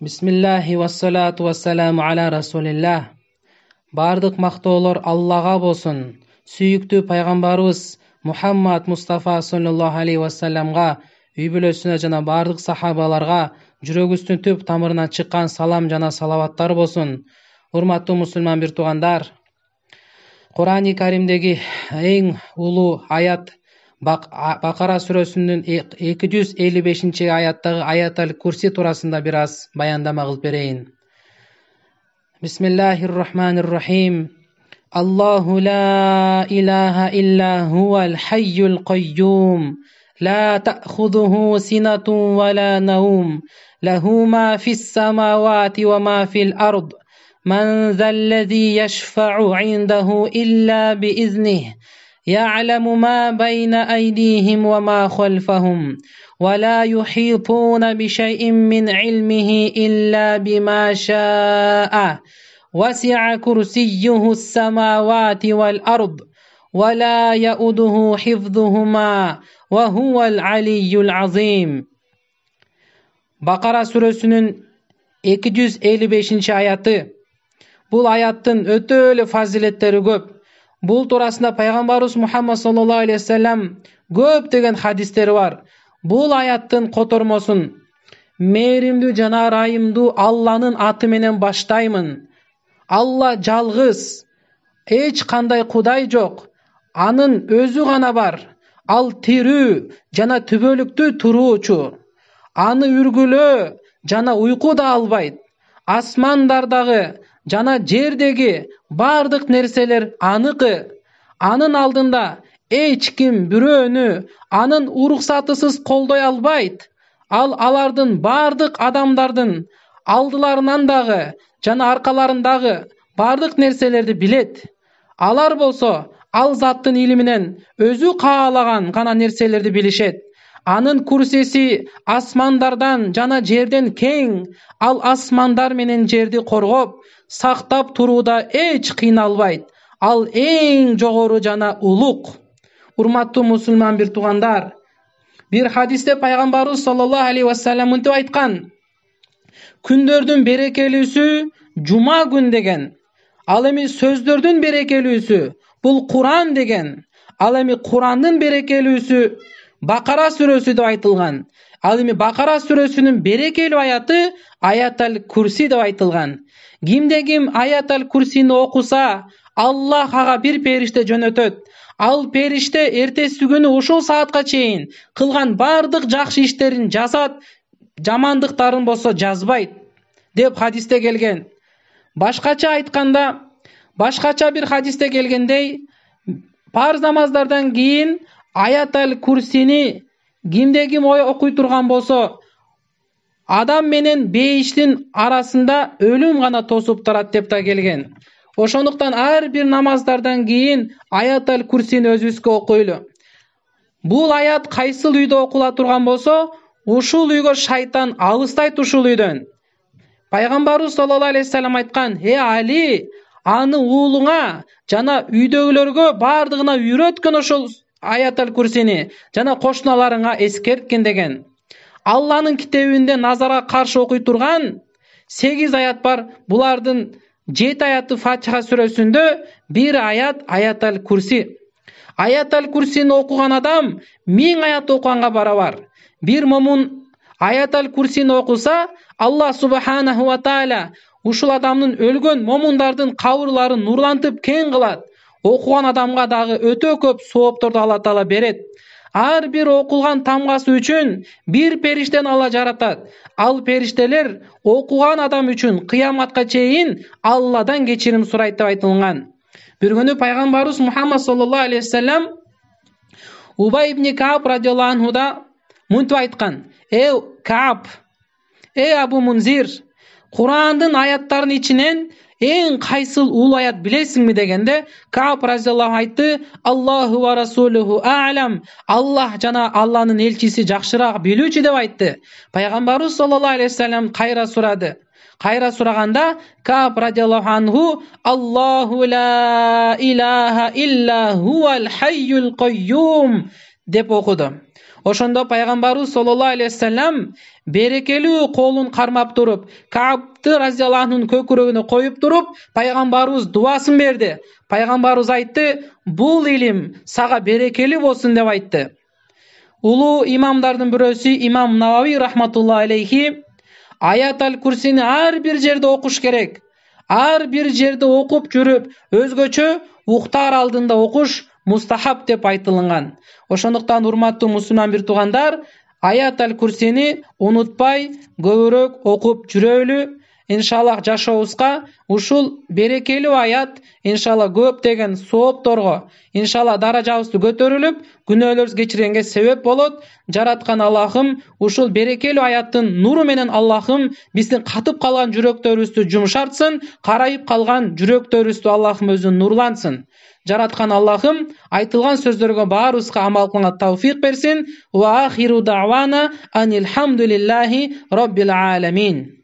бисмиллахи уассалату уассаламу аля расулиллах бардық мақтаулар Аллаға болсын. Сүйікті пайгамбарыбыз мухаммад мустафа саллаллаху алейхи уассаламға үй бүлөсүнө жана бардық сахабаларға жүрөгүбүздүн түп тамырынан шыққан салам жана салаваттар болсын. урматтуу мусулман бир туугандар курани кәрімдегі ең ұлы аят бакара сүрөсүнүн эки жүз элүү бешинчи аяттагы аят аль курси туурасында бир аз баяндама кылып берейин бисмиллахи рахманир рахим الله لا إله إلا هو الحي القيوم لا تأخذه سنة ولا نوم له ما في السماوات وما في الأرض من ذا الذي يشفع عنده إلا بإذنه يعلم ما بين أيديهم وما خلفهم ولا يحيطون بشيء من علمه إلا بما شاء وسع كرسيه السماوات والأرض ولا يؤده حفظهما وهو العلي العظيم Bakara suresinin 255. ayatı. بول ayetin أتول فازلتر köp. бул туурасында пайгамбарыбыз мухаммад саллаллаху алейхи вассалам көптөгөн хадистери бар бул аяттын котормосун мээримдүү жана ырайымдуу алланын аты менен баштаймын алла жалгыз эч кандай кудай жок анын өзү гана бар ал тирүү жана түбөлүктүү туруучу аны үргүлөө жана уйку да албайт асмандардагы жана жердеги бардык нерселер аныкы анын алдында эч ким бирөөнү анын уруксатысыз колдой албайт ал алардын бардык адамдардын алдыларынан дагы жана аркаларындагы бардык нерселерди билет алар болсо ал заттын илиминен өзү каалаган гана нерселерди билишет анын курсеси асмандардан жана жерден кең ал асмандар менен жерди коргоп сактап турууда эч кыйналбайт ал эң жогору жана улук урматтуу мусулман бир туугандар бир хадисте пайгамбарыбыз саллаллаху алейхи вассалам мынтип айткан күндөрдүн берекелүүсү жума күн деген ал эми сөздөрдүн берекелүүсү бул куран деген ал эми курандын берекелүүсү бакара сүрөсү деп айтылган ал эми бакара сүрөсүнүн берекелүү аяты аят ал курси деп айтылган кимде ким аят ал курсини окуса аллах ага бир периште жөнөтөт ал периште эртеси күнү ушул саатка чейин кылган баардык жакшы иштерин жазат жамандыктарын болсо жазбайт деп хадисте келген башкача айтканда башкача бир хадисте келгендей парз намаздардан кийин аят аль курсини кимде ким окуй турган болсо адам менен бейиштин арасында өлүм гана тосуп турат деп да келген ошондуктан ар бир намаздардан кийин аят аль курсини өзүбүзгө окуйлу бул аят кайсыл үйдө окула турган болсо ушул үйгө шайтан алыстайт ушул үйдөн пайгамбарыбыз саллаллаху алейхи вассалам айткан э али аны уулуңа жана үйдөгүлөргө баардыгына үйрөткүн ошол аятал курсини жана кошуналарыңа эскерткин деген алланын китебинде назарга каршы окуй турган сегиз аят бар булардын жети аяты фатиха сүрөсүндө бир аят аятал курси аятал курсини окуган адам миң аят окуганга барабар бир момун аятал курсини окуса алла субханаху ва тааля ушул адамдын өлгөн момундардын кабырларын нурлантып кең кылат окуган адамга дагы өтө көп сообторду алла таала берет ар бир окулган тамгасы үчүн бир периштени алла жаратат ал периштелер окуган адам үчүн кыяматка чейин алладан кечирим сурайт деп айтылган бир күнү пайгамбарыбыз мухаммад саллаллаху алейхи васалам убай ибни ибнкааб р анхуда мынтип айткан э кааб эй абу мунзир курандын аяттарынын ичинен ең қайсыл ул аят ме дегенде кааб разиаллаху айтты аллаху уа расулуху алам аллах жана алланың елшісі жақшырақ білуші деп айтты пайғамбарымыз саллаллаху алейхи вассалам қайра сұрады қайра сұрағанда кааб радиаллаху анху аллаху ла илаха илля хуал хайюл қойюм деп оқыды ошондо пайгамбарыбыз саллаллаху алейхи вассалам берекелүү колун кармап туруп каабты разиаллаху анхунун көкүрөгүнө коюп туруп пайгамбарыбыз дубасын берди пайгамбарыбыз айтты бул илим сага берекелүү болсун деп айтты улуу имамдардын бирөөсү имам навави рахматулла алейхи аят аль курсини ар бир жерде окуш керек ар бир жерде окуп жүрүп өзгөчө уктаар алдында окуш мустахаб деп айтылынган ошондуктан урматтуу мусулман бир туугандар аят аль курсини унутпай көбүрөөк окуп жүрөлү иншаллах жашообузга ушул берекелүү аят иншалла көптөгөн соопторго иншалла даражабызды көтөрүлүп күнөөлөрүбүз кечиргенге себеп болот жараткан аллахым ушул берекелүү аяттын нуру менен аллахым биздин катып калган жүрөктөрүбүздү жумшартсын карайып калган жүрөктөрүбүздү аллахым өзү нурлансын жараткан аллахым айтылган сөздөргө баарыбызга амал кылганга тавфик берсин ва ахиру дауана илхамдулиллахи роббил аламин